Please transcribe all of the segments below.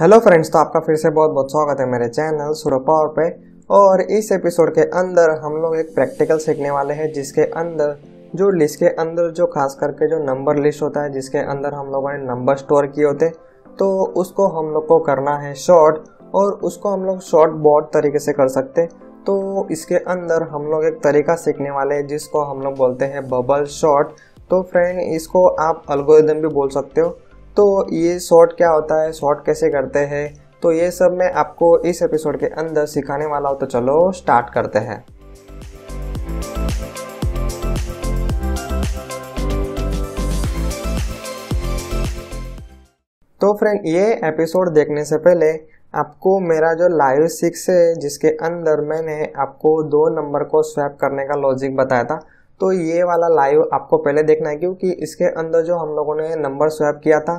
hello friends तो आपका फिर से बहुत बहुत स्वागत है मेरे चैनल सूर्य पावर पे और इस एपिसोड के अंदर हम लोग एक प्रैक्टिकल सीखने वाले हैं जिसके अंदर जो लिस्ट के अंदर जो खास करके जो नंबर लिस्ट होता है जिसके अंदर हम लोगों ने नंबर स्टोर किए होते तो उसको हम लोग को करना है शॉर्ट और उसको हम लोग शॉर्ट बॉर्ड तरीके से कर सकते तो इसके अंदर हम लोग एक तरीका सीखने वाले हैं जिसको हम लोग बोलते हैं बबल शॉर्ट तो फ्रेंड इसको आप अलगोदम भी बोल सकते हो तो ये शॉर्ट क्या होता है शॉर्ट कैसे करते हैं तो ये सब मैं आपको इस एपिसोड के अंदर सिखाने वाला हूँ तो चलो स्टार्ट करते हैं तो फ्रेंड ये एपिसोड देखने से पहले आपको मेरा जो लाइव सिक्स है जिसके अंदर मैंने आपको दो नंबर को स्वैप करने का लॉजिक बताया था तो ये वाला लाइव आपको पहले देखना है क्योंकि इसके अंदर जो हम लोगों ने नंबर स्वैप किया था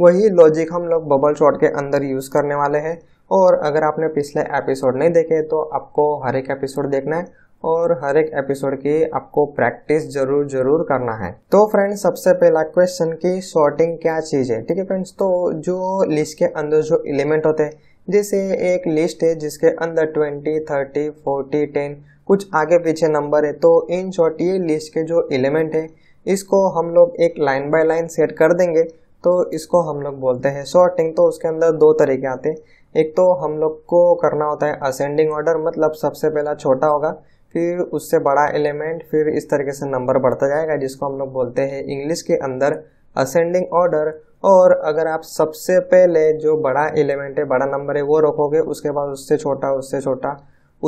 वही लॉजिक हम लोग बबल शॉट के अंदर यूज़ करने वाले हैं और अगर आपने पिछले एपिसोड नहीं देखे तो आपको हर एक एपिसोड देखना है और हर एक एपिसोड की आपको प्रैक्टिस जरूर जरूर करना है तो फ्रेंड्स सबसे पहला क्वेश्चन की शॉर्टिंग क्या चीज़ है ठीक है फ्रेंड्स तो जो लिस्ट के अंदर जो एलिमेंट होते हैं जैसे एक लिस्ट है जिसके अंदर ट्वेंटी थर्टी फोर्टी टेन कुछ आगे पीछे नंबर है तो इन शॉर्ट ये लिस्ट के जो एलिमेंट है इसको हम लोग एक लाइन बाय लाइन सेट कर देंगे तो इसको हम लोग बोलते हैं सॉर्टिंग तो उसके अंदर दो तरीके आते हैं एक तो हम लोग को करना होता है असेंडिंग ऑर्डर मतलब सबसे पहला छोटा होगा फिर उससे बड़ा एलिमेंट फिर इस तरीके से नंबर बढ़ता जाएगा जिसको हम लोग बोलते हैं इंग्लिश के अंदर असेंडिंग ऑर्डर और अगर आप सबसे पहले जो बड़ा एलिमेंट है बड़ा नंबर है वो रखोगे उसके बाद उससे छोटा उससे छोटा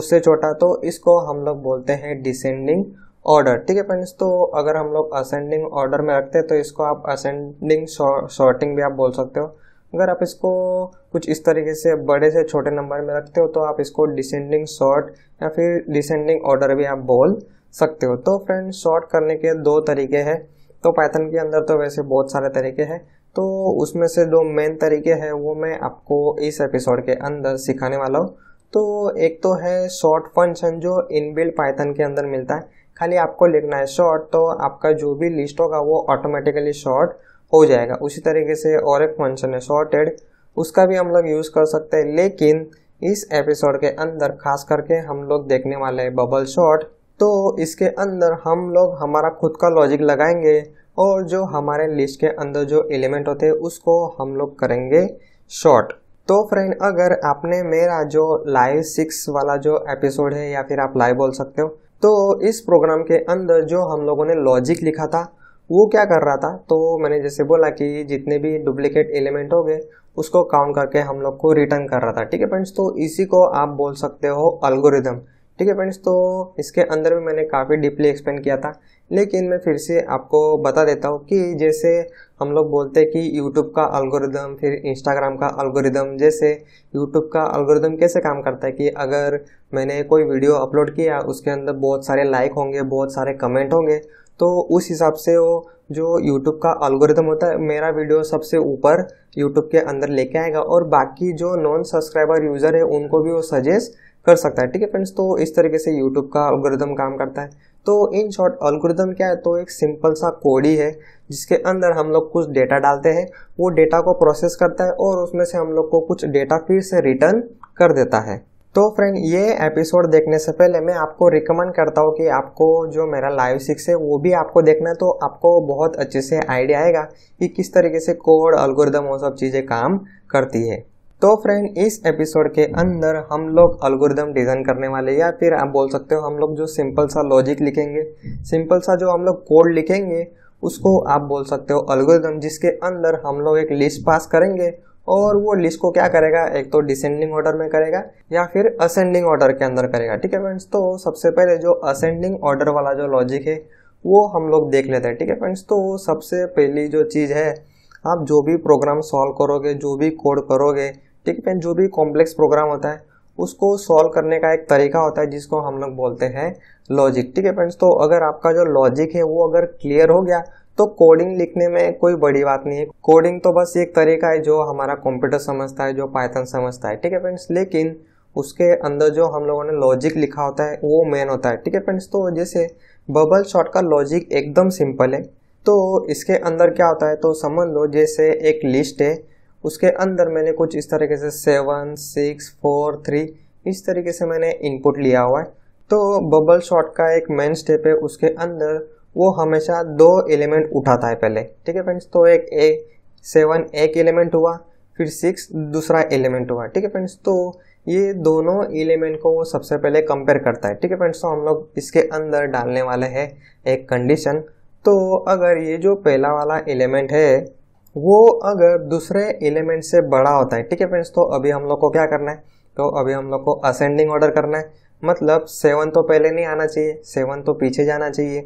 उससे छोटा तो इसको हम लोग बोलते हैं डिसेंडिंग ऑर्डर ठीक है फ्रेंड्स तो अगर हम लोग असेंडिंग ऑर्डर में रखते हैं तो इसको आप असेंडिंग शॉर्टिंग भी आप बोल सकते हो अगर आप इसको कुछ इस तरीके से बड़े से छोटे नंबर में रखते हो तो आप इसको डिसेंडिंग शॉर्ट या फिर डिसेंडिंग ऑर्डर भी आप बोल सकते हो तो फ्रेंड्स शॉर्ट करने के दो तरीके हैं तो पैथन के अंदर तो वैसे बहुत सारे तरीके हैं तो उसमें से दो मेन तरीके हैं वो मैं आपको इस एपिसोड के अंदर सिखाने वाला हूँ तो एक तो है शॉर्ट फंक्शन जो इनबिल्ट पाइथन के अंदर मिलता है खाली आपको लिखना है शॉर्ट तो आपका जो भी लिस्ट होगा वो ऑटोमेटिकली शॉर्ट हो जाएगा उसी तरीके से और एक फंक्शन है शॉर्टेड उसका भी हम लोग यूज़ कर सकते हैं लेकिन इस एपिसोड के अंदर खास करके हम लोग देखने वाले हैं बबल शॉर्ट तो इसके अंदर हम लोग हमारा खुद का लॉजिक लगाएंगे और जो हमारे लिस्ट के अंदर जो एलिमेंट होते हैं उसको हम लोग करेंगे शॉर्ट तो फ्रेंड अगर आपने मेरा जो लाइव सिक्स वाला जो एपिसोड है या फिर आप लाइव बोल सकते हो तो इस प्रोग्राम के अंदर जो हम लोगों ने लॉजिक लिखा था वो क्या कर रहा था तो मैंने जैसे बोला कि जितने भी डुप्लीकेट एलिमेंट हो गए उसको काउंट करके हम लोग को रिटर्न कर रहा था ठीक है फ्रेंड्स तो इसी को आप बोल सकते हो अल्गोरिदम ठीक है फ्रेंड्स तो इसके अंदर भी मैंने काफ़ी डीपली एक्सप्लेन किया था लेकिन मैं फिर से आपको बता देता हूँ कि जैसे हम लोग बोलते हैं कि यूट्यूब का अल्गोरिदम फिर इंस्टाग्राम का अल्गोरिदम जैसे यूट्यूब का अल्गोरिदम कैसे काम करता है कि अगर मैंने कोई वीडियो अपलोड किया उसके अंदर बहुत सारे लाइक होंगे बहुत सारे कमेंट होंगे तो उस हिसाब से वो जो यूट्यूब का अल्गोरिदम होता है मेरा वीडियो सबसे ऊपर यूट्यूब के अंदर लेके आएगा और बाकी जो नॉन सब्सक्राइबर यूज़र है उनको भी वो सजेस्ट कर सकता है ठीक है फ्रेंड्स तो इस तरीके से यूट्यूब का अल्गोरिदम काम करता है तो इन शॉर्ट अल्गोरिदम क्या है तो एक सिंपल सा कोड ही है जिसके अंदर हम लोग कुछ डेटा डालते हैं वो डेटा को प्रोसेस करता है और उसमें से हम लोग को कुछ डेटा फिर से रिटर्न कर देता है तो फ्रेंड ये एपिसोड देखने से पहले मैं आपको रिकमेंड करता हूँ कि आपको जो मेरा लाइव सिक्स है वो भी आपको देखना है तो आपको बहुत अच्छे से आइडिया आएगा कि किस तरीके से कोड अल्गोरिदम वो सब चीज़ें काम करती है तो फ्रेंड इस एपिसोड के अंदर हम लोग अलगोरिदम डिज़ाइन करने वाले या फिर आप बोल सकते हो हम लोग जो सिंपल सा लॉजिक लिखेंगे सिंपल सा जो हम लोग कोड लिखेंगे उसको आप बोल सकते हो अलगोरिदम जिसके अंदर हम लोग एक लिस्ट पास करेंगे और वो लिस्ट को क्या करेगा एक तो डिसेंडिंग ऑर्डर में करेगा या फिर असेंडिंग ऑर्डर के अंदर करेगा ठीक है फ्रेंड्स तो सबसे पहले जो असेंडिंग ऑर्डर वाला जो लॉजिक है वो हम लोग देख लेते हैं ठीक है फ्रेंड्स तो सबसे पहली जो चीज़ है आप जो भी प्रोग्राम सॉल्व करोगे जो भी कोड करोगे ठीक है फ्रेंड जो भी कॉम्प्लेक्स प्रोग्राम होता है उसको सॉल्व करने का एक तरीका होता है जिसको हम लोग बोलते हैं लॉजिक ठीक है फ्रेंड्स तो अगर आपका जो लॉजिक है वो अगर क्लियर हो गया तो कोडिंग लिखने में कोई बड़ी बात नहीं है कोडिंग तो बस एक तरीका है जो हमारा कंप्यूटर समझता है जो पाइथन समझता है ठीक है फ्रेंड्स लेकिन उसके अंदर जो हम लोगों ने लॉजिक लिखा होता है वो मेन होता है ठीक है फ्रेंड्स तो जैसे बबल शॉट का लॉजिक एकदम सिंपल है तो इसके अंदर क्या होता है तो समझ लो जैसे एक लिस्ट है उसके अंदर मैंने कुछ इस तरीके से सेवन सिक्स फोर थ्री इस तरीके से मैंने इनपुट लिया हुआ है तो बबल शॉट का एक मेन स्टेप है उसके अंदर वो हमेशा दो एलिमेंट उठाता है पहले ठीक है फ्रेंड्स तो एक ए सेवन एक एलिमेंट हुआ फिर सिक्स दूसरा एलिमेंट हुआ ठीक है फ्रेंड्स तो ये दोनों एलिमेंट को वो सबसे पहले कंपेयर करता है ठीक है फ्रेंड्स तो हम लोग इसके अंदर डालने वाले हैं एक कंडीशन तो अगर ये जो पहला वाला एलिमेंट है वो अगर दूसरे एलिमेंट से बड़ा होता है ठीक है फ्रेंड्स तो अभी हम लोग को क्या करना है तो अभी हम लोग को असेंडिंग ऑर्डर करना है मतलब सेवन तो पहले नहीं आना चाहिए सेवन तो पीछे जाना चाहिए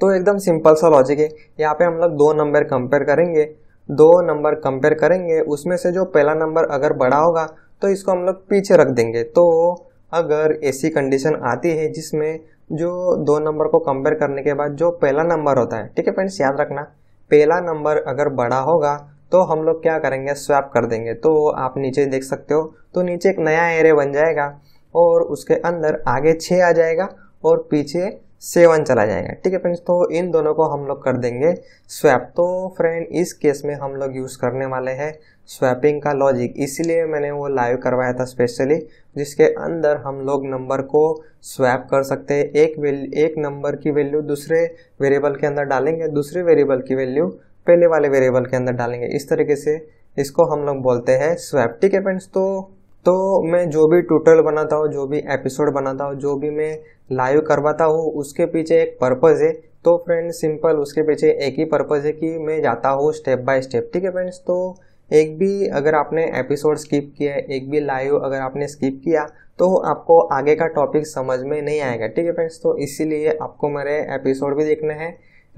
तो एकदम सिंपल सा लॉजिक है यहाँ पे हम लोग दो नंबर कंपेयर करेंगे दो नंबर कंपेयर करेंगे उसमें से जो पहला नंबर अगर बड़ा होगा तो इसको हम लोग पीछे रख देंगे तो अगर ऐसी कंडीशन आती है जिसमें जो दो नंबर को कंपेयर करने के बाद जो पहला नंबर होता है ठीक है फ्रेंड्स याद रखना पहला नंबर अगर बड़ा होगा तो हम लोग क्या करेंगे स्वैप कर देंगे तो आप नीचे देख सकते हो तो नीचे एक नया एरे बन जाएगा और उसके अंदर आगे छः आ जाएगा और पीछे सेवन चला जाएगा ठीक है फ्रेंड्स तो इन दोनों को हम लोग कर देंगे स्वैप तो फ्रेंड इस केस में हम लोग यूज़ करने वाले हैं स्वैपिंग का लॉजिक इसलिए मैंने वो लाइव करवाया था स्पेशली जिसके अंदर हम लोग नंबर को स्वैप कर सकते हैं एक एक नंबर की वैल्यू दूसरे वेरिएबल के अंदर डालेंगे दूसरे वेरिएबल की वैल्यू पहले वाले वेरिएबल के अंदर डालेंगे इस तरीके से इसको हम लोग बोलते हैं स्वैप ठीक है फ्रेंड्स तो तो मैं जो भी टूटल बनाता हूँ जो भी एपिसोड बनाता हूँ जो भी मैं लाइव करवाता हूँ उसके पीछे एक पर्पज़ है तो फ्रेंड्स सिंपल उसके पीछे एक ही पर्पज़ है कि मैं जाता हूँ स्टेप बाय स्टेप ठीक है फ्रेंड्स तो एक भी अगर आपने एपिसोड स्किप किया है एक भी लाइव अगर आपने स्किप किया तो आपको आगे का टॉपिक समझ में नहीं आएगा ठीक है फ्रेंड्स तो इसीलिए आपको मेरे एपिसोड भी देखने हैं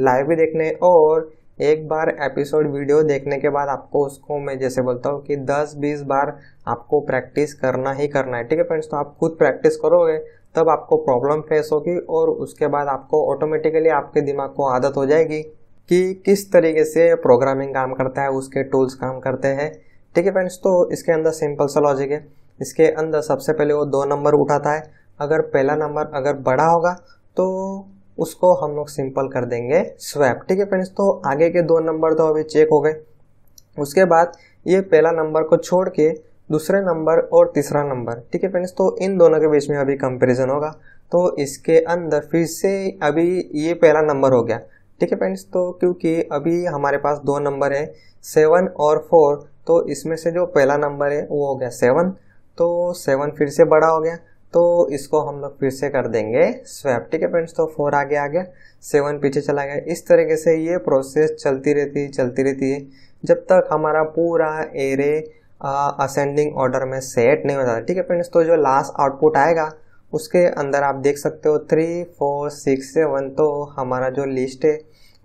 लाइव भी देखने हैं और एक बार एपिसोड वीडियो देखने के बाद आपको उसको मैं जैसे बोलता हूँ कि 10-20 बार आपको प्रैक्टिस करना ही करना है ठीक है फ्रेंड्स तो आप खुद प्रैक्टिस करोगे तब आपको प्रॉब्लम फेस होगी और उसके बाद आपको ऑटोमेटिकली आपके दिमाग को आदत हो जाएगी कि किस तरीके से प्रोग्रामिंग काम करता है उसके टूल्स काम करते हैं ठीक है फ्रेंड्स तो इसके अंदर सिंपल सा लॉजिक है इसके अंदर सबसे पहले वो दो नंबर उठाता है अगर पहला नंबर अगर बड़ा होगा तो उसको हम लोग सिंपल कर देंगे स्वैप ठीक है फ्रेंड्स तो आगे के दो नंबर तो अभी चेक हो गए उसके बाद ये पहला नंबर को छोड़ के दूसरे नंबर और तीसरा नंबर ठीक है फ्रेंड्स तो इन दोनों के बीच में अभी कंपैरिजन होगा तो इसके अंदर फिर से अभी ये पहला नंबर हो गया ठीक है फ्रेंड्स तो क्योंकि अभी हमारे पास दो नंबर है सेवन और फोर तो इसमें से जो पहला नंबर है वो हो गया सेवन तो सेवन फिर से बड़ा हो गया तो इसको हम लोग फिर से कर देंगे स्वैप ठीक है फ्रेंड्स तो फोर आगे आ गया सेवन पीछे चला गया इस तरीके से ये प्रोसेस चलती रहती है चलती रहती है जब तक हमारा पूरा एरे असेंडिंग ऑर्डर में सेट नहीं होता ठीक है फ्रेंड्स तो जो लास्ट आउटपुट आएगा उसके अंदर आप देख सकते हो थ्री फोर सिक्स सेवन तो हमारा जो लिस्ट है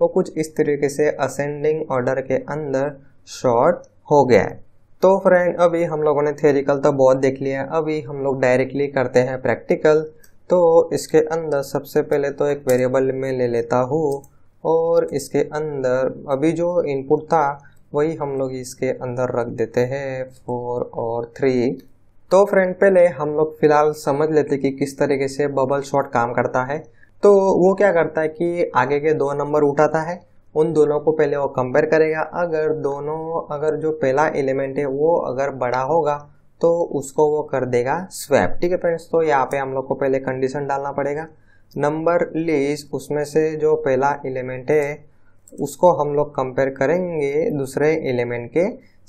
वो कुछ इस तरीके से असेंडिंग ऑर्डर के अंदर शॉर्ट हो गया है तो फ्रेंड अभी हम लोगों ने थेरिकल तो बहुत देख लिया है अभी हम लोग डायरेक्टली करते हैं प्रैक्टिकल तो इसके अंदर सबसे पहले तो एक वेरिएबल में ले लेता हूँ और इसके अंदर अभी जो इनपुट था वही हम लोग इसके अंदर रख देते हैं फोर और थ्री तो फ्रेंड पहले हम लोग फिलहाल समझ लेते कि किस तरीके से बबल शॉट काम करता है तो वो क्या करता है कि आगे के दो नंबर उठाता है उन दोनों को पहले वो कंपेयर करेगा अगर दोनों अगर जो पहला एलिमेंट है वो अगर बड़ा होगा तो उसको वो कर देगा स्वैप ठीक है फ्रेंड्स तो यहाँ पे हम लोग को पहले कंडीशन डालना पड़ेगा नंबर लीज उसमें से जो पहला एलिमेंट है उसको हम लोग कंपेयर करेंगे दूसरे एलिमेंट के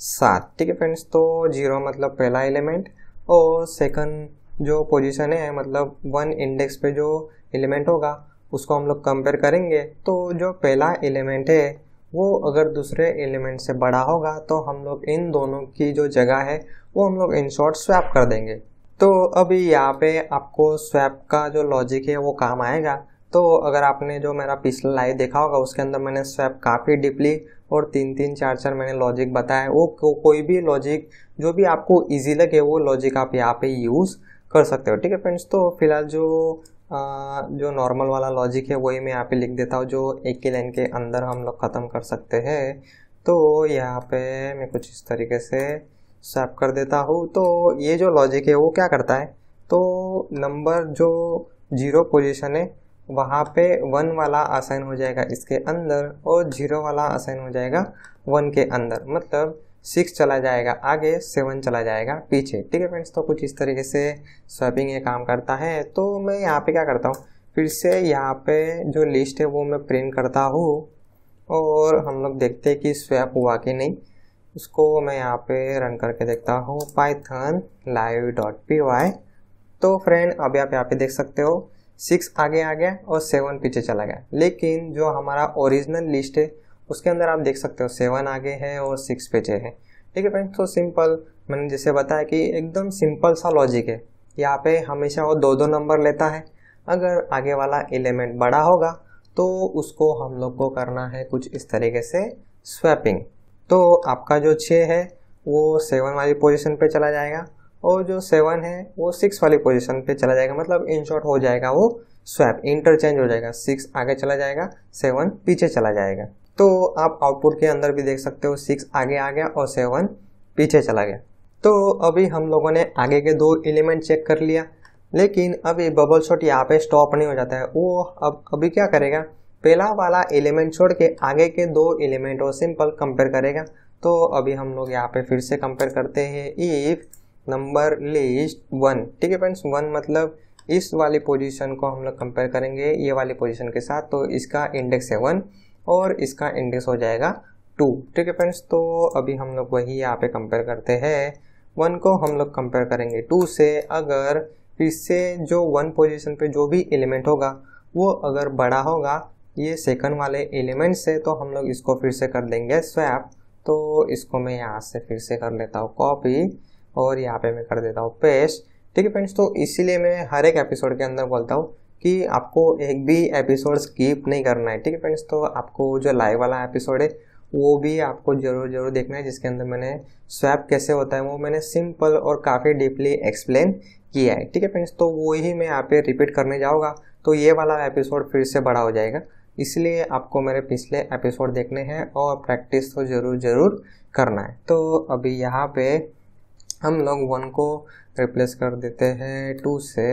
साथ ठीक है फ्रेंड्स तो जीरो मतलब पहला एलिमेंट और सेकंड जो पोजीशन है मतलब वन इंडेक्स पे जो एलिमेंट होगा उसको हम लोग कंपेयर करेंगे तो जो पहला एलिमेंट है वो अगर दूसरे एलिमेंट से बड़ा होगा तो हम लोग इन दोनों की जो जगह है वो हम लोग इन शॉर्ट स्वैप कर देंगे तो अभी यहाँ पे आपको स्वैप का जो लॉजिक है वो काम आएगा तो अगर आपने जो मेरा पिछला लाइव देखा होगा उसके अंदर मैंने स्वैप काफ़ी डीपली और तीन तीन चार चार मैंने लॉजिक बताया वो को, कोई भी लॉजिक जो भी आपको ईजी लगे वो लॉजिक आप यहाँ पे यूज़ कर सकते हो ठीक है फ्रेंड्स तो फिलहाल जो आ, जो नॉर्मल वाला लॉजिक है वही मैं यहाँ पे लिख देता हूँ जो एक ही लाइन के अंदर हम लोग ख़त्म कर सकते हैं तो यहाँ पे मैं कुछ इस तरीके से स्वैप कर देता हूँ तो ये जो लॉजिक है वो क्या करता है तो नंबर जो जीरो पोजिशन है वहाँ पे वन वाला असाइन हो जाएगा इसके अंदर और जीरो वाला असाइन हो जाएगा वन के अंदर मतलब सिक्स चला जाएगा आगे सेवन चला जाएगा पीछे ठीक है फ्रेंड्स तो कुछ इस तरीके से स्वैपिंग ये काम करता है तो मैं यहाँ पे क्या करता हूँ फिर से यहाँ पे जो लिस्ट है वो मैं प्रिंट करता हूँ और हम लोग देखते हैं कि स्वैप हुआ कि नहीं उसको मैं यहाँ पे रन करके देखता हूँ Python live dot P Y तो फ्रेंड अभी आप यहाँ पे देख सकते हो सिक्स आगे आ गया और सेवन पीछे चला गया लेकिन जो हमारा ओरिजिनल लिस्ट है उसके अंदर आप देख सकते हो सेवन आगे है और सिक्स पीछे है ठीक है फ्रेंड्स तो सिंपल मैंने जैसे बताया कि एकदम सिंपल सा लॉजिक है यहाँ पे हमेशा वो दो दो नंबर लेता है अगर आगे वाला एलिमेंट बड़ा होगा तो उसको हम लोग को करना है कुछ इस तरीके से स्वैपिंग तो आपका जो छः है वो सेवन वाली पोजिशन पर चला जाएगा और जो सेवन है वो सिक्स वाली पोजीशन पे चला जाएगा मतलब इन शॉर्ट हो जाएगा वो स्वैप इंटरचेंज हो जाएगा सिक्स आगे चला जाएगा सेवन पीछे चला जाएगा तो आप आउटपुट के अंदर भी देख सकते हो सिक्स आगे आ गया और सेवन पीछे चला गया तो अभी हम लोगों ने आगे के दो एलिमेंट चेक कर लिया लेकिन अभी बबल शॉट यहाँ पे स्टॉप नहीं हो जाता है वो अब अभी क्या करेगा पहला वाला एलिमेंट छोड़ के आगे के दो एलिमेंट और सिंपल कंपेयर करेगा तो अभी हम लोग यहाँ पे फिर से कंपेयर करते हैं इफ़ नंबर लिस्ट वन ठीक है फ्रेंड्स वन मतलब इस वाली पोजीशन को हम लोग कंपेयर करेंगे ये वाली पोजीशन के साथ तो इसका इंडेक्स है वन और इसका इंडेक्स हो जाएगा टू ठीक है फ्रेंड्स तो अभी हम लोग वही यहाँ पे कंपेयर करते हैं वन को हम लोग कंपेयर करेंगे टू से अगर फिर से जो वन पोजीशन पे जो भी एलिमेंट होगा वो अगर बड़ा होगा ये सेकंड वाले एलिमेंट से तो हम लोग इसको फिर से कर देंगे स्वैप तो इसको मैं यहाँ से फिर से कर लेता हूँ कॉपी और यहाँ पे मैं कर देता हूँ पेस्ट ठीक है फ्रेंड्स तो इसीलिए मैं हर एक एपिसोड के अंदर बोलता हूँ कि आपको एक भी एपिसोड स्कीप नहीं करना है ठीक है फ्रेंड्स तो आपको जो लाइव वाला एपिसोड है वो भी आपको ज़रूर ज़रूर देखना है जिसके अंदर मैंने स्वैप कैसे होता है वो मैंने सिंपल और काफ़ी डीपली एक्सप्लेन किया है ठीक है फ्रेंड्स तो वो ही मैं यहाँ पे रिपीट करने जाऊँगा तो ये वाला एपिसोड फिर से बड़ा हो जाएगा इसलिए आपको मेरे पिछले एपिसोड देखने हैं और प्रैक्टिस तो ज़रूर ज़रूर करना है तो अभी यहाँ पे हम लोग वन को रिप्लेस कर देते हैं टू से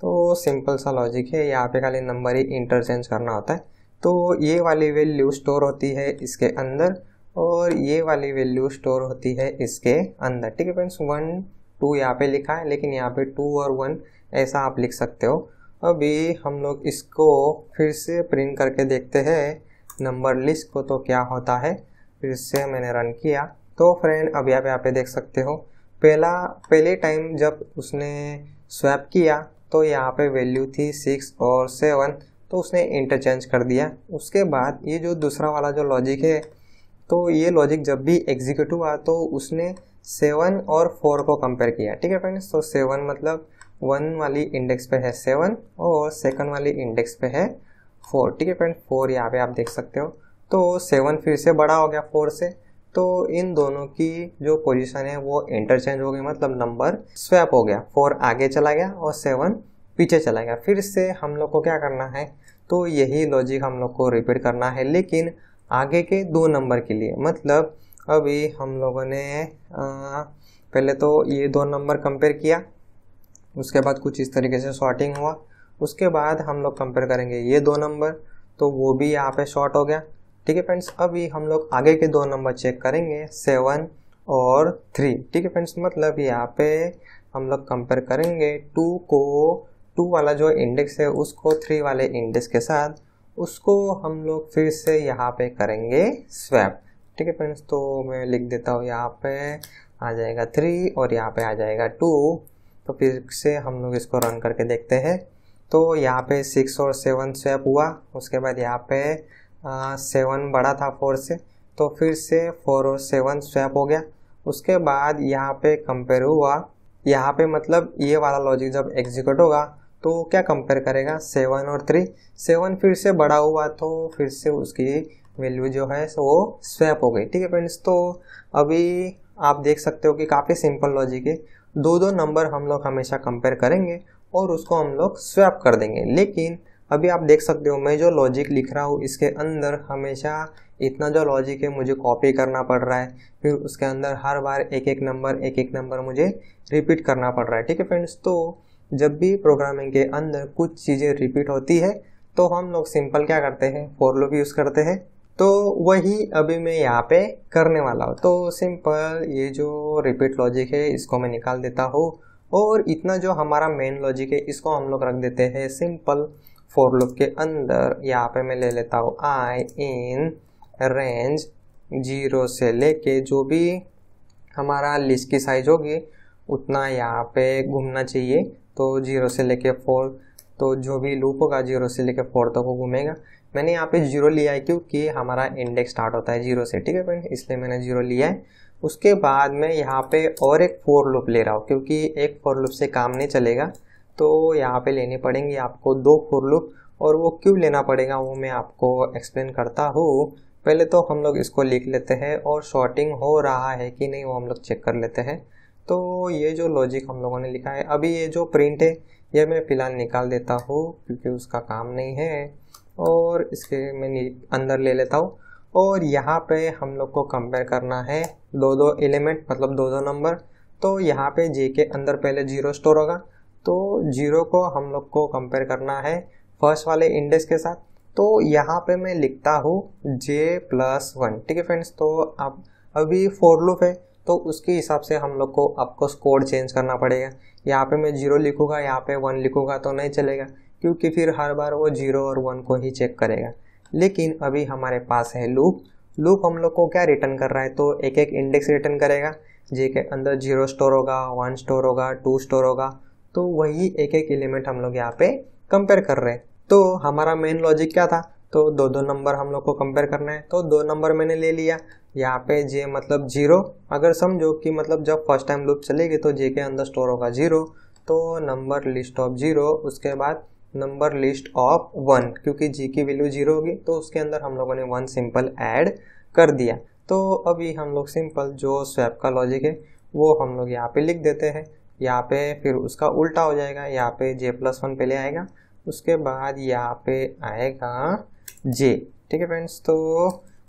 तो सिंपल सा लॉजिक है यहाँ पे खाली नंबर ही इंटरचेंज करना होता है तो ये वाली वैल्यू स्टोर होती है इसके अंदर और ये वाली वैल्यू स्टोर होती है इसके अंदर ठीक है फ्रेंड्स वन टू यहाँ पे लिखा है लेकिन यहाँ पे टू और वन ऐसा आप लिख सकते हो अभी हम लोग इसको फिर से प्रिंट करके देखते हैं नंबर लिस्ट को तो क्या होता है फिर से मैंने रन किया तो फ्रेंड अभी आप यहाँ पे देख सकते हो पहला पहले टाइम जब उसने स्वैप किया तो यहाँ पे वैल्यू थी सिक्स और सेवन तो उसने इंटरचेंज कर दिया उसके बाद ये जो दूसरा वाला जो लॉजिक है तो ये लॉजिक जब भी एग्जीक्यूट हुआ तो उसने सेवन और फोर को कंपेयर किया ठीक है फ्रेंड्स तो सेवन मतलब वन वाली इंडेक्स पे है सेवन और सेकंड वाली इंडेक्स पे है फोर ठीक है फ्रेंड फोर यहाँ पे आप देख सकते हो तो सेवन फिर से बड़ा हो गया फोर से तो इन दोनों की जो पोजीशन है वो इंटरचेंज हो गई मतलब नंबर स्वैप हो गया फोर आगे चला गया और सेवन पीछे चला गया फिर से हम लोग को क्या करना है तो यही लॉजिक हम लोग को रिपीट करना है लेकिन आगे के दो नंबर के लिए मतलब अभी हम लोगों ने आ, पहले तो ये दो नंबर कंपेयर किया उसके बाद कुछ इस तरीके से शॉर्टिंग हुआ उसके बाद हम लोग कंपेयर करेंगे ये दो नंबर तो वो भी यहाँ पे शॉर्ट हो गया ठीक है फ्रेंड्स अभी हम लोग आगे के दो नंबर चेक करेंगे सेवन और थ्री ठीक है फ्रेंड्स मतलब यहाँ पे हम लोग कंपेयर करेंगे टू को टू वाला जो इंडेक्स है उसको थ्री वाले इंडेक्स के साथ उसको हम लोग फिर से यहाँ पे करेंगे स्वैप ठीक है फ्रेंड्स तो मैं लिख देता हूँ यहाँ पे आ जाएगा थ्री और यहाँ पे आ जाएगा टू तो फिर से हम लोग इसको रन करके देखते हैं तो यहाँ पे सिक्स और सेवन स्वैप हुआ उसके बाद यहाँ पे सेवन बड़ा था फोर से तो फिर से फोर और सेवन स्वैप हो गया उसके बाद यहाँ पे कंपेयर हुआ यहाँ पे मतलब ये वाला लॉजिक जब एग्जीक्यूट होगा तो क्या कंपेयर करेगा सेवन और थ्री सेवन फिर से बड़ा हुआ तो फिर से उसकी वैल्यू जो है वो स्वैप हो गई ठीक है फ्रेंड्स तो अभी आप देख सकते हो कि काफ़ी सिंपल लॉजिक है दो दो नंबर हम लोग हमेशा कंपेयर करेंगे और उसको हम लोग स्वैप कर देंगे लेकिन अभी आप देख सकते हो मैं जो लॉजिक लिख रहा हूँ इसके अंदर हमेशा इतना जो लॉजिक है मुझे कॉपी करना पड़ रहा है फिर उसके अंदर हर बार एक एक नंबर एक एक नंबर मुझे रिपीट करना पड़ रहा है ठीक है फ्रेंड्स तो जब भी प्रोग्रामिंग के अंदर कुछ चीज़ें रिपीट होती है तो हम लोग सिंपल क्या करते हैं फोर लूप यूज़ करते हैं तो वही अभी मैं यहाँ पे करने वाला हूँ तो सिंपल ये जो रिपीट लॉजिक है इसको मैं निकाल देता हूँ और इतना जो हमारा मेन लॉजिक है इसको हम लोग रख देते हैं सिंपल फोर लूप के अंदर यहाँ पे मैं ले लेता हूँ आई इन रेंज जीरो से लेके जो भी हमारा लिस्ट की साइज होगी उतना यहाँ पे घूमना चाहिए तो जीरो से लेके फोर तो जो भी लूप होगा जीरो से लेके फोर तक वो घूमेगा मैंने यहाँ पे जीरो लिया है क्योंकि हमारा इंडेक्स स्टार्ट होता है जीरो से ठीक है फ्रेंड इसलिए मैंने जीरो लिया है उसके बाद मैं यहाँ पे और एक फोर लूप ले रहा हूँ क्योंकि एक फोर लूप से काम नहीं चलेगा तो यहाँ पे लेने पड़ेंगे आपको दो फोर लूप और वो क्यों लेना पड़ेगा वो मैं आपको एक्सप्लेन करता हूँ पहले तो हम लोग इसको लिख लेते हैं और शॉर्टिंग हो रहा है कि नहीं वो हम लोग चेक कर लेते हैं तो ये जो लॉजिक हम लोगों ने लिखा है अभी ये जो प्रिंट है ये मैं फ़िलहाल निकाल देता हूँ क्योंकि उसका काम नहीं है और इसके मैं अंदर ले लेता हूँ और यहाँ पे हम लोग को कंपेयर करना है दो दो एलिमेंट मतलब दो दो नंबर तो यहाँ पे जे के अंदर पहले जीरो स्टोर होगा तो जीरो को हम लोग को कंपेयर करना है फर्स्ट वाले इंडेक्स के साथ तो यहाँ पे मैं लिखता हूँ जे प्लस वन ठीक है फ्रेंड्स तो अब अभी फोर लूप है तो उसके हिसाब से हम लोग को आपको स्कोर चेंज करना पड़ेगा यहाँ पे मैं जीरो लिखूँगा यहाँ पे वन लिखूँगा तो नहीं चलेगा क्योंकि फिर हर बार वो जीरो और वन को ही चेक करेगा लेकिन अभी हमारे पास है लूप लूप हम लोग को क्या रिटर्न कर रहा है तो एक एक इंडेक्स रिटर्न करेगा जे के अंदर जीरो स्टोर होगा वन स्टोर होगा टू स्टोर होगा तो वही एक एक एलिमेंट हम लोग यहाँ पे कंपेयर कर रहे हैं तो हमारा मेन लॉजिक क्या था तो दो दो नंबर हम लोग को कंपेयर करना है तो दो नंबर मैंने ले लिया यहाँ पे जे मतलब जीरो अगर समझो कि मतलब जब फर्स्ट टाइम लूप चलेगी तो जे के अंदर स्टोर होगा जीरो तो नंबर लिस्ट ऑफ जीरो उसके बाद नंबर लिस्ट ऑफ वन क्योंकि जी की वैल्यू जीरो होगी तो उसके अंदर हम लोगों ने वन सिंपल ऐड कर दिया तो अभी हम लोग सिंपल जो स्वैप का लॉजिक है वो हम लोग यहाँ पे लिख देते हैं यहाँ पे फिर उसका उल्टा हो जाएगा यहाँ पे जे प्लस वन पहले आएगा उसके बाद यहाँ पे आएगा जे ठीक है फ्रेंड्स तो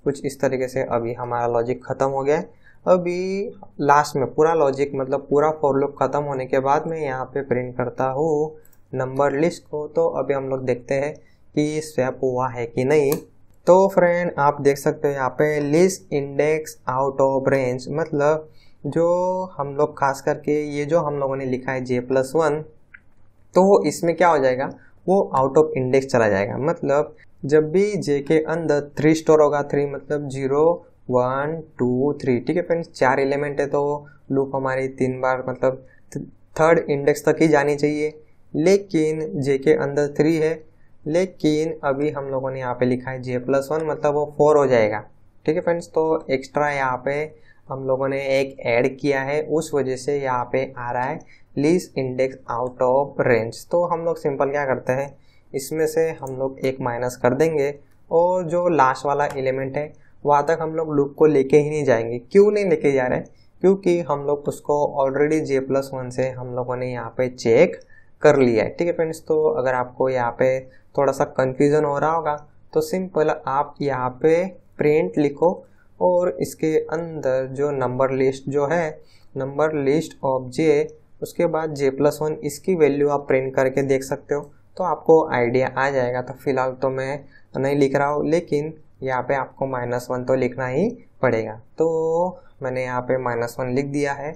कुछ इस तरीके से अभी हमारा लॉजिक ख़त्म हो गया है अभी लास्ट में पूरा लॉजिक मतलब पूरा फॉर लूप ख़त्म होने के बाद मैं यहाँ पे प्रिंट करता हूँ नंबर लिस्ट को तो अभी हम लोग देखते हैं कि स्वैप हुआ है कि नहीं तो फ्रेंड आप देख सकते हो यहाँ पे list index out of range मतलब जो हम लोग खास करके ये जो हम लोगों ने लिखा है जे प्लस वन तो इसमें क्या हो जाएगा वो आउट ऑफ इंडेक्स चला जाएगा मतलब जब भी जे के अंदर थ्री स्टोर होगा थ्री मतलब जीरो वन टू थ्री ठीक है फ्रेंड्स चार एलिमेंट है तो लूप हमारी तीन बार मतलब थर्ड इंडेक्स तक ही जानी चाहिए लेकिन जे के अंदर थ्री है लेकिन अभी हम लोगों ने यहाँ पे लिखा है जे प्लस वन मतलब वो फोर हो जाएगा ठीक है फ्रेंड्स तो एक्स्ट्रा यहाँ पे हम लोगों ने एक ऐड किया है उस वजह से यहाँ पे आ रहा है list index out of range तो हम लोग सिंपल क्या करते हैं इसमें से हम लोग एक माइनस कर देंगे और जो लास्ट वाला एलिमेंट है वहाँ तक हम लोग लूप को लेके ही नहीं जाएंगे क्यों नहीं लेके जा रहे क्योंकि हम लोग उसको ऑलरेडी जे प्लस वन से हम लोगों ने यहाँ पे चेक कर लिया है ठीक है फ्रेंड्स तो अगर आपको यहाँ पे थोड़ा सा कंफ्यूज़न हो रहा होगा तो सिंपल आप यहाँ पे प्रिंट लिखो और इसके अंदर जो नंबर लिस्ट जो है नंबर लिस्ट ऑफ जे उसके बाद जे प्लस वन इसकी वैल्यू आप प्रिंट करके देख सकते हो तो आपको आइडिया आ जाएगा तो फिलहाल तो मैं नहीं लिख रहा हूँ लेकिन यहाँ पे आपको माइनस वन तो लिखना ही पड़ेगा तो मैंने यहाँ पे माइनस वन लिख दिया है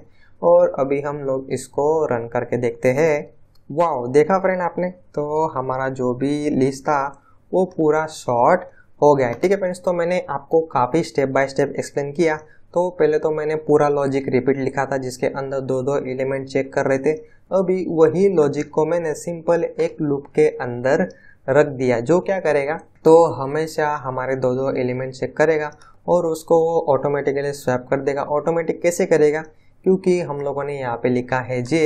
और अभी हम लोग इसको रन करके देखते हैं वाह देखा फ्रेंड आपने तो हमारा जो भी लिस्ट था वो पूरा शॉर्ट हो गया है ठीक है फ्रेंड्स तो मैंने आपको काफ़ी स्टेप बाय स्टेप एक्सप्लेन किया तो पहले तो मैंने पूरा लॉजिक रिपीट लिखा था जिसके अंदर दो दो एलिमेंट चेक कर रहे थे अभी वही लॉजिक को मैंने सिंपल एक लूप के अंदर रख दिया जो क्या करेगा तो हमेशा हमारे दो दो एलिमेंट चेक करेगा और उसको वो ऑटोमेटिकली स्वैप कर देगा ऑटोमेटिक कैसे करेगा क्योंकि हम लोगों ने यहाँ पे लिखा है जे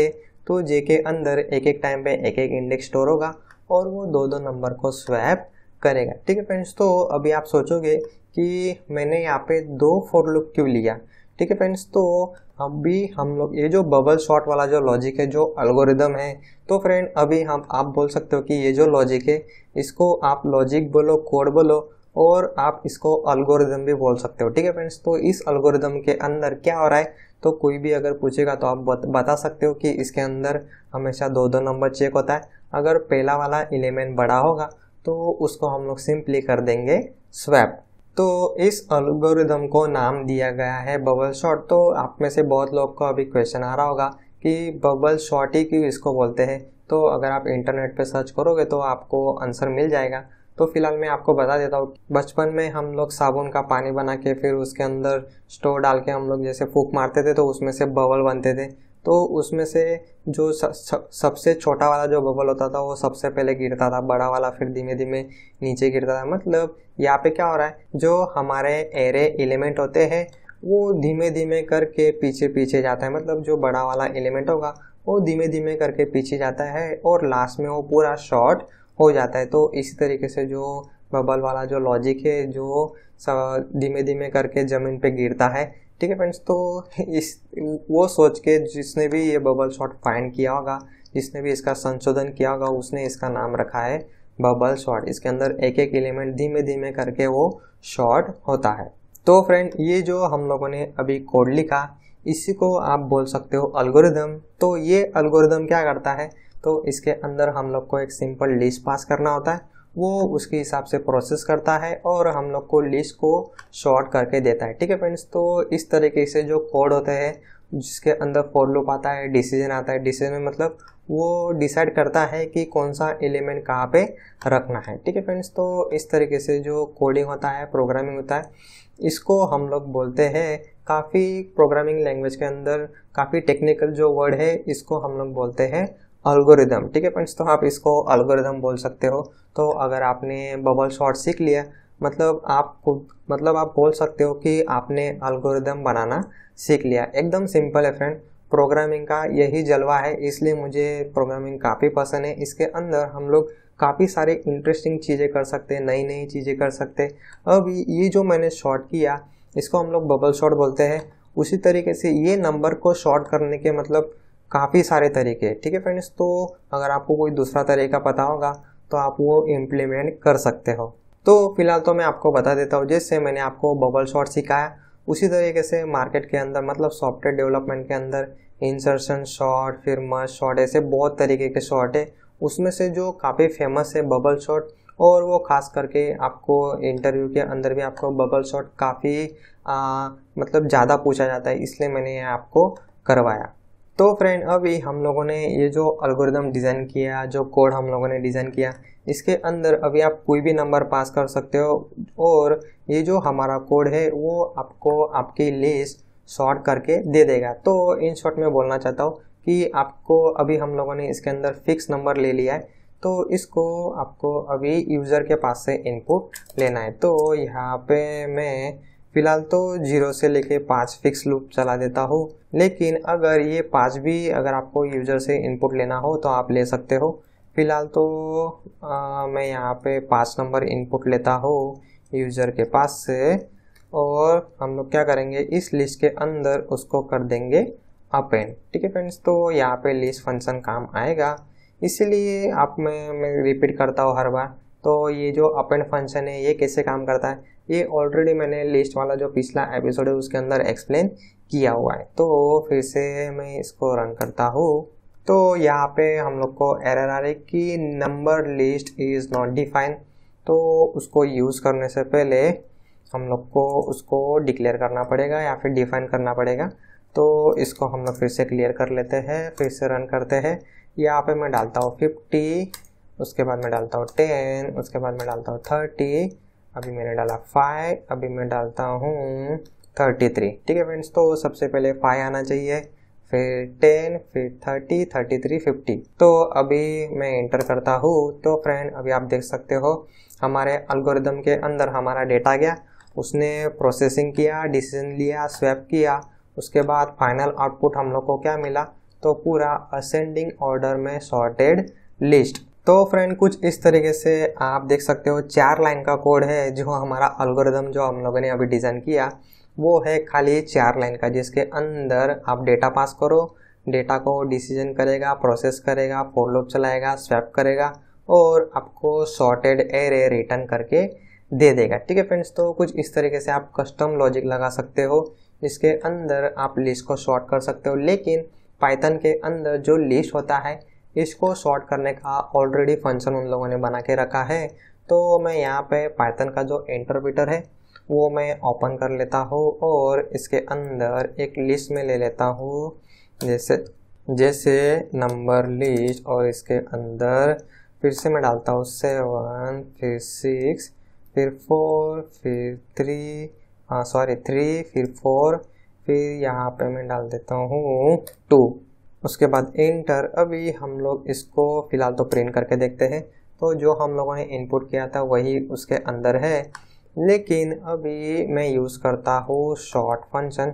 तो जे के अंदर एक एक टाइम पे एक एक इंडेक्स स्टोर होगा और वो दो दो नंबर को स्वैप करेगा ठीक है फ्रेंड्स तो अभी आप सोचोगे कि मैंने यहाँ पे दो फोर लूप क्यों लिया ठीक है फ्रेंड्स तो अभी हम लोग ये जो बबल शॉट वाला जो लॉजिक है जो अल्गोरिदम है तो फ्रेंड अभी हम आप बोल सकते हो कि ये जो लॉजिक है इसको आप लॉजिक बोलो कोड बोलो और आप इसको अल्गोरिदम भी बोल सकते हो ठीक है फ्रेंड्स तो इस अल्गोरिदम के अंदर क्या हो रहा है तो कोई भी अगर पूछेगा तो आप बत, बता सकते हो कि इसके अंदर हमेशा दो दो नंबर चेक होता है अगर पहला वाला एलिमेंट बड़ा होगा तो उसको हम लोग सिंपली कर देंगे स्वैप तो इस अलगोरिदम को नाम दिया गया है बबल शॉट तो आप में से बहुत लोग को अभी क्वेश्चन आ रहा होगा कि बबल शॉट ही क्यों इसको बोलते हैं तो अगर आप इंटरनेट पे सर्च करोगे तो आपको आंसर मिल जाएगा तो फिलहाल मैं आपको बता देता हूँ बचपन में हम लोग साबुन का पानी बना के फिर उसके अंदर स्टोव डाल के हम लोग जैसे फूक मारते थे तो उसमें से बबल बनते थे तो उसमें से जो सबसे छोटा वाला जो बबल होता था वो सबसे पहले गिरता था बड़ा वाला फिर धीमे धीमे नीचे गिरता था मतलब यहाँ पे क्या हो रहा है जो हमारे एरे एलिमेंट होते हैं वो धीमे धीमे करके पीछे पीछे जाता है मतलब जो बड़ा वाला एलिमेंट होगा वो धीमे धीमे करके पीछे जाता है और लास्ट में वो पूरा शॉर्ट हो जाता है तो इसी तरीके से जो बबल वाला जो लॉजिक है जो धीमे धीमे करके ज़मीन पे गिरता है ठीक है फ्रेंड्स तो इस वो सोच के जिसने भी ये बबल शॉट फाइंड किया होगा जिसने भी इसका संशोधन किया होगा उसने इसका नाम रखा है बबल शॉट इसके अंदर एक एक एलिमेंट धीमे धीमे करके वो शॉट होता है तो फ्रेंड ये जो हम लोगों ने अभी कोड लिखा इसी को आप बोल सकते हो अल्गोरिदम तो ये अल्गोरिदम क्या करता है तो इसके अंदर हम लोग को एक सिंपल लिस्ट पास करना होता है वो उसके हिसाब से प्रोसेस करता है और हम लोग को लिस्ट को शॉर्ट करके देता है ठीक है फ्रेंड्स तो इस तरीके से जो कोड होते हैं जिसके अंदर फॉर लूप आता है डिसीजन आता है डिसीजन मतलब वो डिसाइड करता है कि कौन सा एलिमेंट कहाँ पे रखना है ठीक है फ्रेंड्स तो इस तरीके से जो कोडिंग होता है प्रोग्रामिंग होता है इसको हम लोग बोलते हैं काफ़ी प्रोग्रामिंग लैंग्वेज के अंदर काफ़ी टेक्निकल जो वर्ड है इसको हम लोग बोलते हैं अल्गोरिदम ठीक है फ्रेंड्स तो आप इसको अल्गोरिदम बोल सकते हो तो अगर आपने बबल शॉर्ट सीख लिया मतलब आप मतलब आप बोल सकते हो कि आपने अल्गोरिदम बनाना सीख लिया एकदम सिंपल है फ्रेंड प्रोग्रामिंग का यही जलवा है इसलिए मुझे प्रोग्रामिंग काफ़ी पसंद है इसके अंदर हम लोग काफ़ी सारे इंटरेस्टिंग चीज़ें कर सकते हैं नई नई चीज़ें कर सकते अब ये जो मैंने शॉर्ट किया इसको हम लोग बबल शॉर्ट बोलते हैं उसी तरीके से ये नंबर को शॉर्ट करने के मतलब काफ़ी सारे तरीके ठीक है फ्रेंड्स तो अगर आपको कोई दूसरा तरीका पता होगा तो आप वो इम्प्लीमेंट कर सकते हो तो फिलहाल तो मैं आपको बता देता हूँ जिससे मैंने आपको बबल शॉट सिखाया उसी तरीके से मार्केट के अंदर मतलब सॉफ्टवेयर डेवलपमेंट के अंदर इंसर्शन शॉट फिर मस्ट शॉट ऐसे बहुत तरीके के शॉट है उसमें से जो काफ़ी फेमस है बबल शॉट और वो खास करके आपको इंटरव्यू के अंदर भी आपको बबल शॉट काफ़ी मतलब ज़्यादा पूछा जाता है इसलिए मैंने ये आपको करवाया तो फ्रेंड अभी हम लोगों ने ये जो अलगोरिदम डिज़ाइन किया जो कोड हम लोगों ने डिज़ाइन किया इसके अंदर अभी आप कोई भी नंबर पास कर सकते हो और ये जो हमारा कोड है वो आपको आपकी लिस्ट शॉर्ट करके दे देगा तो इन शॉर्ट में बोलना चाहता हूँ कि आपको अभी हम लोगों ने इसके अंदर फिक्स नंबर ले लिया है तो इसको आपको अभी यूज़र के पास से इनपुट लेना है तो यहाँ पे मैं फिलहाल तो जीरो से लेके पाँच फिक्स लूप चला देता हूँ लेकिन अगर ये पाँच भी अगर आपको यूजर से इनपुट लेना हो तो आप ले सकते हो फिलहाल तो आ, मैं यहाँ पे पाँच नंबर इनपुट लेता हूँ यूजर के पास से और हम लोग क्या करेंगे इस लिस्ट के अंदर उसको कर देंगे अपेन ठीक है फ्रेंड्स तो यहाँ पे लिस्ट फंक्शन काम आएगा इसीलिए आप मैं मैं रिपीट करता हूँ हर बार तो ये जो अपेन फंक्शन है ये कैसे काम करता है ये ऑलरेडी मैंने लिस्ट वाला जो पिछला एपिसोड है उसके अंदर एक्सप्लेन किया हुआ है तो फिर से मैं इसको रन करता हूँ तो यहाँ पे हम लोग को एरर आ रही कि number list is not define तो उसको यूज़ करने से पहले हम लोग को उसको डिक्लेयर करना पड़ेगा या फिर डिफाइन करना पड़ेगा तो इसको हम लोग फिर से क्लियर कर लेते हैं फिर से रन करते हैं यहाँ पे मैं डालता हूँ फिफ्टी उसके बाद मैं डालता हूँ टेन उसके बाद मैं डालता हूँ थर्टी अभी मैंने डाला फाइव अभी मैं डालता हूँ थर्टी थ्री ठीक है फ्रेंड्स तो सबसे पहले फाइव आना चाहिए फिर टेन फिर थर्टी थर्टी थ्री फिफ्टी तो अभी मैं इंटर करता हूँ तो फ्रेंड अभी आप देख सकते हो हमारे अलगोरिदम के अंदर हमारा डेटा गया उसने प्रोसेसिंग किया डिसीजन लिया स्वैप किया उसके बाद फाइनल आउटपुट हम लोग को क्या मिला तो पूरा असेंडिंग ऑर्डर में सॉर्टेड लिस्ट तो फ्रेंड कुछ इस तरीके से आप देख सकते हो चार लाइन का कोड है जो हमारा अल्गोरिदम जो हम लोगों ने अभी डिज़ाइन किया वो है खाली चार लाइन का जिसके अंदर आप डेटा पास करो डेटा को डिसीजन करेगा प्रोसेस करेगा फोर चलाएगा स्वैप करेगा और आपको सॉर्टेड एरे रिटर्न करके दे देगा ठीक है फ्रेंड्स तो कुछ इस तरीके से आप कस्टम लॉजिक लगा सकते हो इसके अंदर आप लिस्ट को शॉर्ट कर सकते हो लेकिन पाइथन के अंदर जो लिस्ट होता है इसको सॉर्ट करने का ऑलरेडी फंक्शन उन लोगों ने बना के रखा है तो मैं यहाँ पे पाइथन का जो इंटरप्रिटर है वो मैं ओपन कर लेता हूँ और इसके अंदर एक लिस्ट में ले लेता हूँ जैसे जैसे नंबर लिस्ट और इसके अंदर फिर से मैं डालता हूँ सेवन फिर सिक्स फिर फोर फिर थ्री सॉरी थ्री फिर फोर फिर यहाँ पे मैं डाल देता हूँ टू उसके बाद इंटर अभी हम लोग इसको फ़िलहाल तो प्रिंट करके देखते हैं तो जो हम लोगों ने इनपुट किया था वही उसके अंदर है लेकिन अभी मैं यूज़ करता हूँ शॉर्ट फंक्शन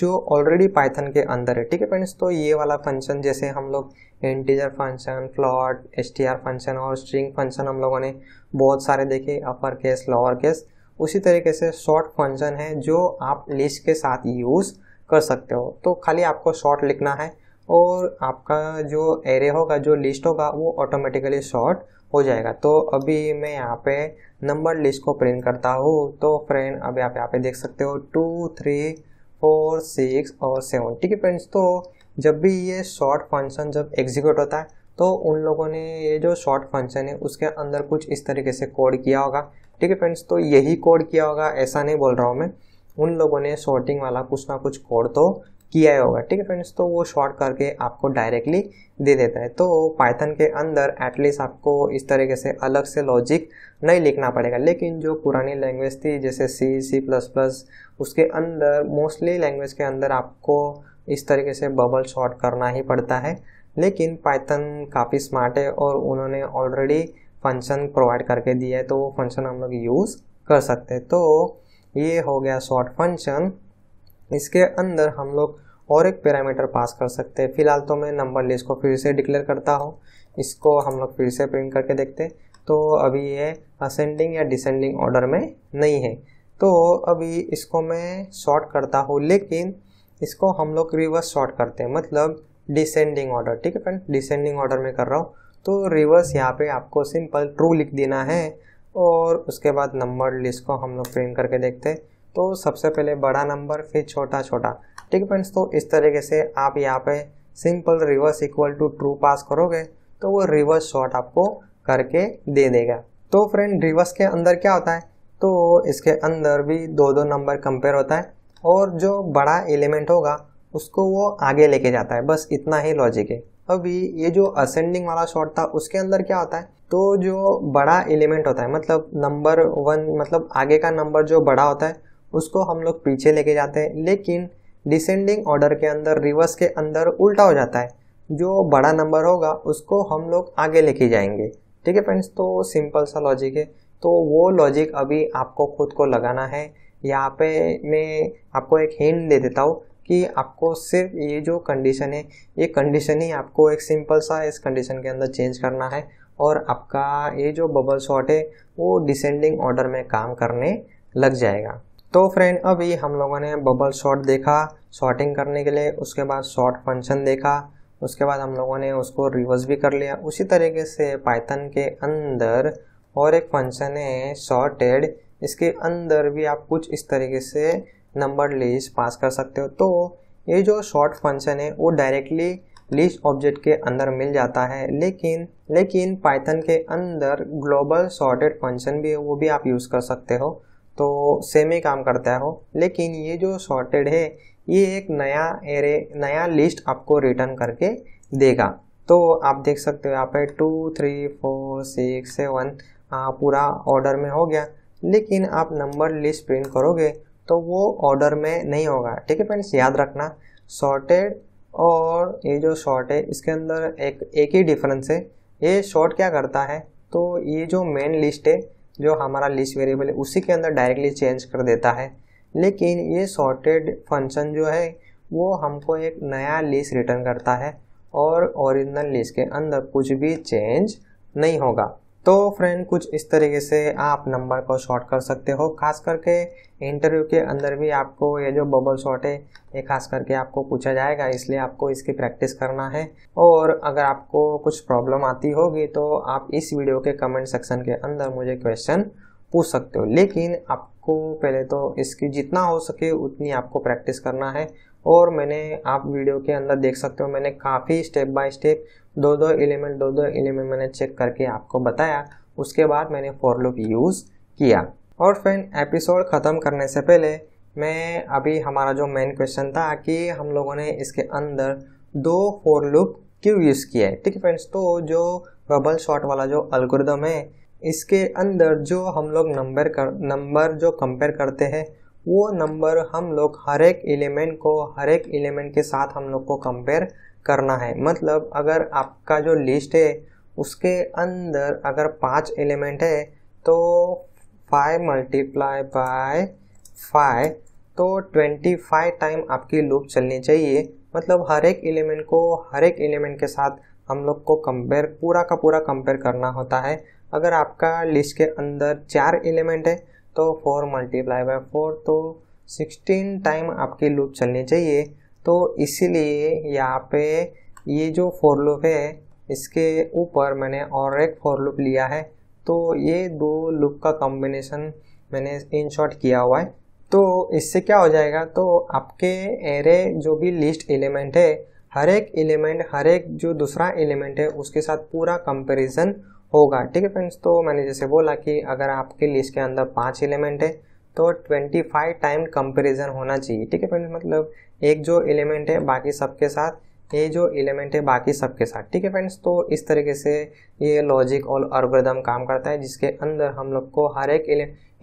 जो ऑलरेडी पाइथन के अंदर है ठीक है फ्रेंड्स तो ये वाला फंक्शन जैसे हम लोग इंटीजर फंक्शन फ्लॉट एस फंक्शन और स्ट्रिंग फंक्शन हम लोगों ने बहुत सारे देखे अपर केस लोअर केस उसी तरीके से शॉर्ट फंक्शन है जो आप लिस्ट के साथ यूज़ कर सकते हो तो खाली आपको शॉर्ट लिखना है और आपका जो एरे होगा जो लिस्ट होगा वो ऑटोमेटिकली शॉर्ट हो जाएगा तो अभी मैं यहाँ पे नंबर लिस्ट को प्रिंट करता हूँ तो फ्रेंड अभी आप यहाँ पे देख सकते हो टू थ्री फोर सिक्स और सेवन ठीक है फ्रेंड्स तो जब भी ये शॉर्ट फंक्शन जब एग्जीक्यूट होता है तो उन लोगों ने ये जो शॉर्ट फंक्शन है उसके अंदर कुछ इस तरीके से कोड किया होगा ठीक है फ्रेंड्स तो यही कोड किया होगा ऐसा नहीं बोल रहा हूँ मैं उन लोगों ने शॉर्टिंग वाला कुछ ना कुछ कोड तो किया होगा ठीक है फ्रेंड्स तो वो शॉर्ट करके आपको डायरेक्टली दे देता है तो पाइथन के अंदर एटलीस्ट आपको इस तरीके से अलग से लॉजिक नहीं लिखना पड़ेगा लेकिन जो पुरानी लैंग्वेज थी जैसे सी सी प्लस प्लस उसके अंदर मोस्टली लैंग्वेज के अंदर आपको इस तरीके से बबल शॉर्ट करना ही पड़ता है लेकिन पाइथन काफ़ी स्मार्ट है और उन्होंने ऑलरेडी फंक्शन प्रोवाइड करके दिया है तो वो फंक्शन हम लोग यूज़ कर सकते हैं तो ये हो गया शॉर्ट फंक्शन इसके अंदर हम लोग और एक पैरामीटर पास कर सकते हैं फिलहाल तो मैं नंबर लिस्ट को फिर से डिक्लेयर करता हूँ इसको हम लोग फिर से प्रिंट करके देखते तो अभी ये असेंडिंग या डिसेंडिंग ऑर्डर में नहीं है तो अभी इसको मैं शॉर्ट करता हूँ लेकिन इसको हम लोग रिवर्स शॉर्ट करते हैं मतलब डिसेंडिंग ऑर्डर ठीक है फ्रेंड डिसेंडिंग ऑर्डर में कर रहा हूँ तो रिवर्स यहाँ पे आपको सिंपल ट्रू लिख देना है और उसके बाद नंबर लिस्ट को हम लोग प्रिंट करके देखते हैं तो सबसे पहले बड़ा नंबर फिर छोटा छोटा ठीक है फ्रेंड्स तो इस तरीके से आप यहाँ पे simple reverse equal to true pass करोगे तो वो रिवर्स शॉर्ट आपको करके दे देगा तो फ्रेंड रिवर्स के अंदर क्या होता है तो इसके अंदर भी दो दो नंबर कंपेयर होता है और जो बड़ा एलिमेंट होगा उसको वो आगे लेके जाता है बस इतना ही लॉजिक है अभी ये जो असेंडिंग वाला शॉर्ट था उसके अंदर क्या होता है तो जो बड़ा एलिमेंट होता है मतलब नंबर वन मतलब आगे का नंबर जो बड़ा होता है उसको हम लोग पीछे लेके जाते हैं लेकिन डिसेंडिंग ऑर्डर के अंदर रिवर्स के अंदर उल्टा हो जाता है जो बड़ा नंबर होगा उसको हम लोग आगे लेके जाएंगे ठीक है फ्रेंड्स तो सिंपल सा लॉजिक है तो वो लॉजिक अभी आपको खुद को लगाना है यहाँ पे मैं आपको एक हिंट दे देता हूँ कि आपको सिर्फ ये जो कंडीशन है ये कंडीशन ही आपको एक सिंपल सा इस कंडीशन के अंदर चेंज करना है और आपका ये जो बबल शॉट है वो डिसेंडिंग ऑर्डर में काम करने लग जाएगा तो फ्रेंड अभी हम लोगों ने बबल शॉट देखा शॉर्टिंग करने के लिए उसके बाद शॉर्ट फंक्शन देखा उसके बाद हम लोगों ने उसको रिवर्स भी कर लिया उसी तरीके से पाइथन के अंदर और एक फंक्शन है शॉर्टेड इसके अंदर भी आप कुछ इस तरीके से नंबर लिस्ट पास कर सकते हो तो ये जो शॉर्ट फंक्शन है वो डायरेक्टली लिस्ट ऑब्जेक्ट के अंदर मिल जाता है लेकिन लेकिन पाइथन के अंदर ग्लोबल शॉर्टेड फंक्शन भी है वो भी आप यूज़ कर सकते हो तो सेम ही काम करता है वो लेकिन ये जो सॉर्टेड है ये एक नया एरे नया लिस्ट आपको रिटर्न करके देगा तो आप देख सकते हो यहाँ पे two three four six seven पूरा ऑर्डर में हो गया लेकिन आप नंबर लिस्ट प्रिंट करोगे तो वो ऑर्डर में नहीं होगा ठीक है फ्रेंड्स याद रखना सॉर्टेड और ये जो शॉर्ट है इसके अंदर एक एक ही डिफरेंस है ये शॉर्ट क्या करता है तो ये जो मेन लिस्ट है जो हमारा लिस्ट वेरिएबल है उसी के अंदर डायरेक्टली चेंज कर देता है लेकिन ये सॉर्टेड फंक्शन जो है वो हमको एक नया लिस्ट रिटर्न करता है और ओरिजिनल लिस्ट के अंदर कुछ भी चेंज नहीं होगा तो फ्रेंड कुछ इस तरीके से आप नंबर को शॉर्ट कर सकते हो खास करके इंटरव्यू के अंदर भी आपको ये जो बबल शॉर्ट है ये खास करके आपको पूछा जाएगा इसलिए आपको इसकी प्रैक्टिस करना है और अगर आपको कुछ प्रॉब्लम आती होगी तो आप इस वीडियो के कमेंट सेक्शन के अंदर मुझे क्वेश्चन पूछ सकते हो लेकिन आपको पहले तो इसकी जितना हो सके उतनी आपको प्रैक्टिस करना है और मैंने आप वीडियो के अंदर देख सकते हो मैंने काफ़ी स्टेप बाय स्टेप दो दो एलिमेंट दो दो एलिमेंट मैंने चेक करके आपको बताया उसके बाद मैंने फॉर लूप यूज़ किया और फ्रेंड एपिसोड ख़त्म करने से पहले मैं अभी हमारा जो मेन क्वेश्चन था कि हम लोगों ने इसके अंदर दो फोर लूप क्यों यूज़ किया है ठीक है फ्रेंड्स तो जो बबल शॉट वाला जो अल्गोरिदम है इसके अंदर जो हम लोग नंबर कर नंबर जो कंपेयर करते हैं वो नंबर हम लोग हर एक एलिमेंट को हर एक एलिमेंट के साथ हम लोग को कंपेयर करना है मतलब अगर आपका जो लिस्ट है उसके अंदर अगर पाँच एलिमेंट है तो फाइव मल्टीप्लाई बाय फाइव तो ट्वेंटी फाइव टाइम आपकी लूप चलनी चाहिए मतलब हर एक एलिमेंट को हर एक एलिमेंट के साथ हम लोग को कंपेयर पूरा का पूरा कंपेयर करना होता है अगर आपका लिस्ट के अंदर चार एलिमेंट है तो फोर मल्टीप्लाई बाय फोर तो सिक्सटीन टाइम आपकी लूप चलनी चाहिए तो इसीलिए यहाँ पे ये जो फोर लूप है इसके ऊपर मैंने और एक फोर लूप लिया है तो ये दो लूप का कॉम्बिनेशन मैंने इन शॉर्ट किया हुआ है तो इससे क्या हो जाएगा तो आपके एरे जो भी लिस्ट एलिमेंट है हर एक एलिमेंट हर एक जो दूसरा एलिमेंट है उसके साथ पूरा कंपैरिजन होगा ठीक है फ्रेंड्स तो मैंने जैसे बोला कि अगर आपके लिस्ट के अंदर पांच एलिमेंट है तो 25 टाइम कंपैरिजन होना चाहिए ठीक है फ्रेंड्स मतलब एक जो एलिमेंट है बाकी सबके साथ ये जो एलिमेंट है बाकी सबके साथ ठीक है फ्रेंड्स तो इस तरीके से ये लॉजिक और अर्गदम काम करता है जिसके अंदर हम लोग को हर एक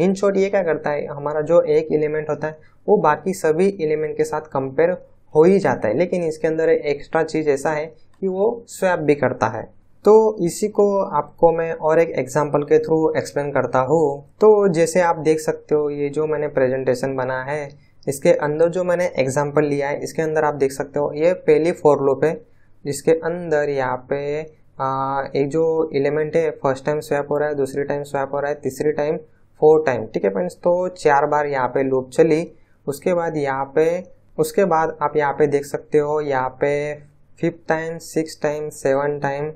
इन शॉर्ट ये क्या करता है हमारा जो एक एलिमेंट होता है वो बाकी सभी एलिमेंट के साथ कंपेयर हो ही जाता है लेकिन इसके अंदर एक एक्स्ट्रा चीज़ ऐसा है कि वो स्वैप भी करता है तो इसी को आपको मैं और एक एग्जाम्पल के थ्रू एक्सप्लेन करता हूँ तो जैसे आप देख सकते हो ये जो मैंने प्रेजेंटेशन बना है इसके अंदर जो मैंने एग्जाम्पल लिया है इसके अंदर आप देख सकते हो ये पहली फोर लूप है जिसके अंदर यहाँ पे आ, एक जो एलिमेंट है फर्स्ट टाइम स्वैप हो रहा है दूसरी टाइम स्वैप हो रहा है तीसरी टाइम फोर टाइम ठीक है फ्रेंड्स तो चार बार यहाँ पे लूप चली उसके बाद यहाँ पे उसके बाद आप यहाँ पे देख सकते हो यहाँ पे fifth time six time seven time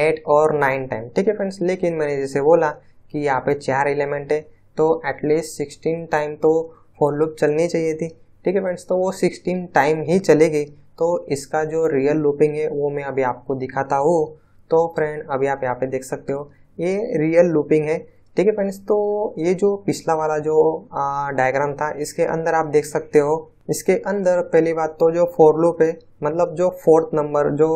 eight और नाइन टाइम ठीक है फ्रेंड्स लेकिन मैंने जैसे बोला कि यहाँ पे चार एलिमेंट है तो एटलीस्ट सिक्सटीन टाइम तो फोर लूप चलनी चाहिए थी ठीक है फ्रेंड्स तो वो सिक्सटीन टाइम ही चलेगी तो इसका जो रियल लूपिंग है वो मैं अभी आपको दिखाता हूँ तो फ्रेंड अभी आप यहाँ पे देख सकते हो ये रियल लूपिंग है ठीक है फ्रेंड्स तो ये जो पिछला वाला जो डायग्राम था इसके अंदर आप देख सकते हो इसके अंदर पहली बात तो जो फोर लूप है मतलब जो फोर्थ नंबर जो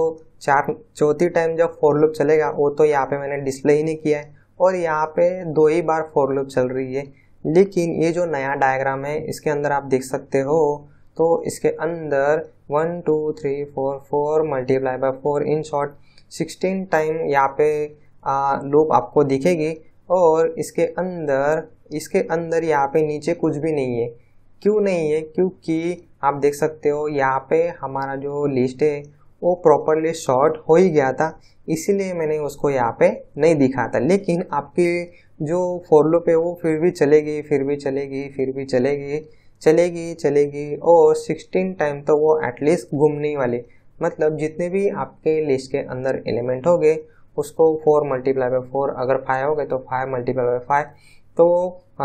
चार चौथी टाइम जब फोर लूप चलेगा वो तो यहाँ पे मैंने डिस्प्ले ही नहीं किया है और यहाँ पे दो ही बार फोर लूप चल रही है लेकिन ये जो नया डायग्राम है इसके अंदर आप देख सकते हो तो इसके अंदर one two three four four multiply by four in short sixteen time यहाँ पे लूप आपको दिखेगी और इसके अंदर इसके अंदर यहाँ पे नीचे कुछ भी नहीं है क्यों नहीं है क्योंकि आप देख सकते हो यहाँ पे हमारा जो लिस्ट है वो प्रॉपरली शॉर्ट हो ही गया था इसीलिए मैंने उसको यहाँ पे नहीं दिखा था लेकिन आपके जो फोरलूप पे वो फिर भी चलेगी फिर भी चलेगी फिर भी चलेगी चलेगी चलेगी और सिक्सटीन टाइम तो वो एटलीस्ट घूमने वाली मतलब जितने भी आपके लिस्ट के अंदर एलिमेंट होंगे उसको फोर मल्टीप्लाई बाई फोर अगर फाइव हो गए तो फाइव मल्टीप्लाई बाई फाइव तो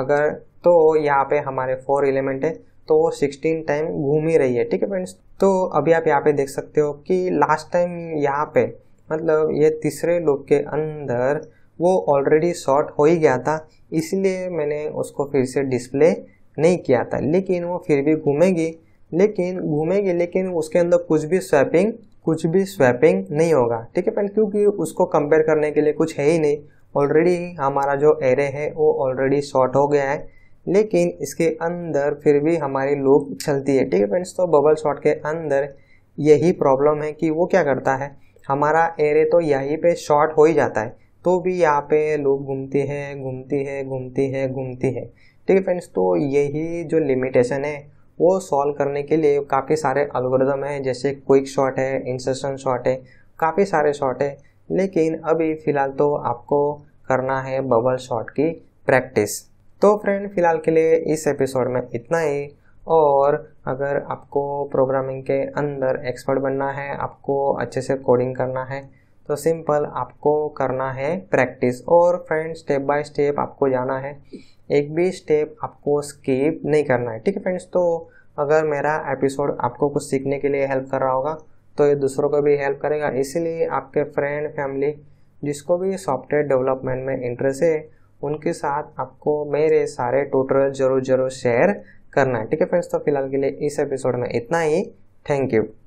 अगर तो यहाँ पे हमारे फोर एलिमेंट है तो वो सिक्सटीन टाइम घूम ही रही है ठीक है फ्रेंड्स तो अभी आप यहाँ पे देख सकते हो कि लास्ट टाइम यहाँ पे मतलब ये तीसरे लूप के अंदर वो ऑलरेडी शॉर्ट हो ही गया था इसलिए मैंने उसको फिर से डिस्प्ले नहीं किया था लेकिन वो फिर भी घूमेगी लेकिन घूमेगी लेकिन उसके अंदर कुछ भी स्वैपिंग कुछ भी स्वैपिंग नहीं होगा ठीक है फ्रेंड क्योंकि उसको कंपेयर करने के लिए कुछ है ही नहीं ऑलरेडी हमारा जो एरे है वो ऑलरेडी शॉर्ट हो गया है लेकिन इसके अंदर फिर भी हमारी लूप चलती है ठीक है फ्रेंड्स तो बबल शॉट के अंदर यही प्रॉब्लम है कि वो क्या करता है हमारा एरे तो यहीं पे शॉर्ट हो ही जाता है तो भी यहाँ पे लूप घूमती है घूमती है घूमती है घूमती है ठीक है फ्रेंड्स तो यही जो लिमिटेशन है वो सॉल्व करने के लिए काफ़ी सारे अलगोरिदम हैं जैसे क्विक शॉट है इंसर्शन शॉट है काफ़ी सारे शॉट है लेकिन अभी फ़िलहाल तो आपको करना है बबल शॉट की प्रैक्टिस तो फ्रेंड फिलहाल के लिए इस एपिसोड में इतना ही और अगर आपको प्रोग्रामिंग के अंदर एक्सपर्ट बनना है आपको अच्छे से कोडिंग करना है तो सिंपल आपको करना है प्रैक्टिस और फ्रेंड स्टेप बाय स्टेप आपको जाना है एक भी स्टेप आपको स्किप नहीं करना है ठीक है फ्रेंड्स तो अगर मेरा एपिसोड आपको कुछ सीखने के लिए हेल्प कर रहा होगा तो ये दूसरों को भी हेल्प करेगा इसीलिए आपके फ्रेंड फैमिली जिसको भी सॉफ्टवेयर डेवलपमेंट में इंटरेस्ट है उनके साथ आपको मेरे सारे टोटल जरूर जरूर शेयर करना है ठीक है फ्रेंड्स तो फिलहाल के लिए इस एपिसोड में इतना ही थैंक यू